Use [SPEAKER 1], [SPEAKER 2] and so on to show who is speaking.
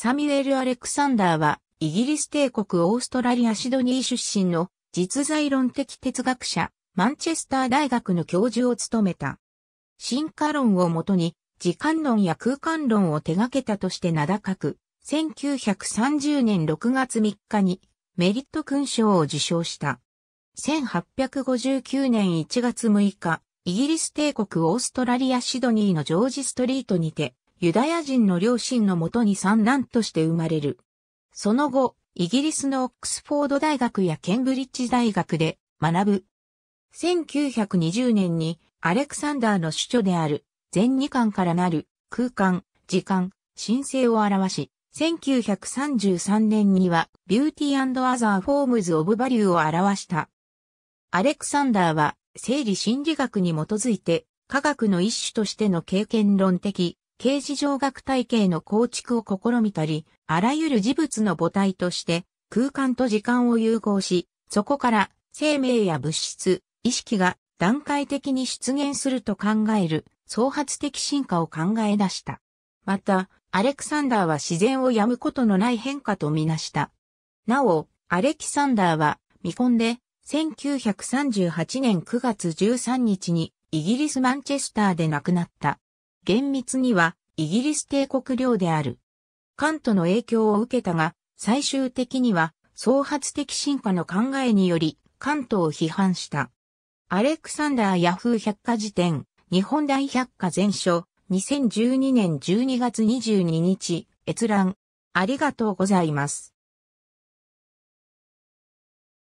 [SPEAKER 1] サミュエル・アレクサンダーは、イギリス帝国オーストラリアシドニー出身の実在論的哲学者、マンチェスター大学の教授を務めた。進化論をもとに、時間論や空間論を手掛けたとして名高く、1930年6月3日にメリット勲章を受章した。1859年1月6日、イギリス帝国オーストラリアシドニーのジョージストリートにて、ユダヤ人の両親のもとに三男として生まれる。その後、イギリスのオックスフォード大学やケンブリッジ大学で学ぶ。1920年にアレクサンダーの主著である全二巻からなる空間、時間、申請を表し、1933年にはビューティーアザー・フォームズ・オブ・バリューを表した。アレクサンダーは生理心理学に基づいて科学の一種としての経験論的形事上学体系の構築を試みたり、あらゆる事物の母体として空間と時間を融合し、そこから生命や物質、意識が段階的に出現すると考える創発的進化を考え出した。また、アレクサンダーは自然をやむことのない変化とみなした。なお、アレキサンダーは未婚で1938年9月13日にイギリスマンチェスターで亡くなった。厳密にはイギリス帝国領である。カントの影響を受けたが、最終的には創発的進化の考えにより、カントを批判した。アレクサンダーヤフー百科辞典、日本大百科全書、2012年12月22日、閲覧。ありがとうございます。